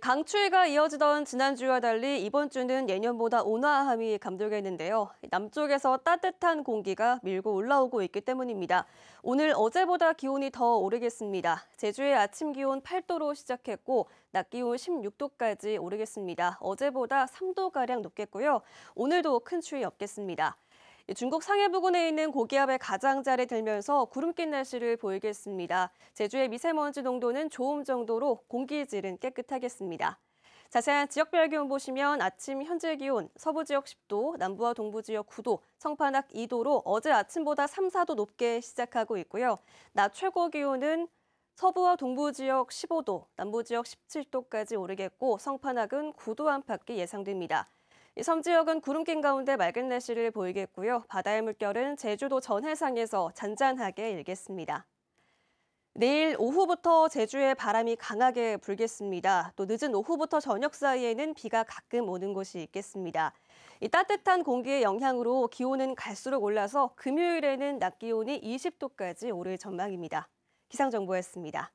강추위가 이어지던 지난주와 달리 이번 주는 예년보다 온화함이 감돌겠는데요. 남쪽에서 따뜻한 공기가 밀고 올라오고 있기 때문입니다. 오늘 어제보다 기온이 더 오르겠습니다. 제주의 아침 기온 8도로 시작했고 낮 기온 16도까지 오르겠습니다. 어제보다 3도가량 높겠고요. 오늘도 큰 추위 없겠습니다. 중국 상해 부근에 있는 고기압의 가장자리 들면서 구름 낀 날씨를 보이겠습니다. 제주의 미세먼지 농도는 좋음 정도로 공기질은 깨끗하겠습니다. 자세한 지역별 기온 보시면 아침 현재 기온 서부 지역 10도, 남부와 동부 지역 9도, 성판악 2도로 어제 아침보다 3, 4도 높게 시작하고 있고요. 낮 최고 기온은 서부와 동부 지역 15도, 남부 지역 17도까지 오르겠고 성판악은 9도 안팎이 예상됩니다. 섬 지역은 구름 낀 가운데 맑은 날씨를 보이겠고요. 바다의 물결은 제주도 전 해상에서 잔잔하게 일겠습니다. 내일 오후부터 제주에 바람이 강하게 불겠습니다. 또 늦은 오후부터 저녁 사이에는 비가 가끔 오는 곳이 있겠습니다. 이 따뜻한 공기의 영향으로 기온은 갈수록 올라서 금요일에는 낮 기온이 20도까지 오를 전망입니다. 기상정보였습니다.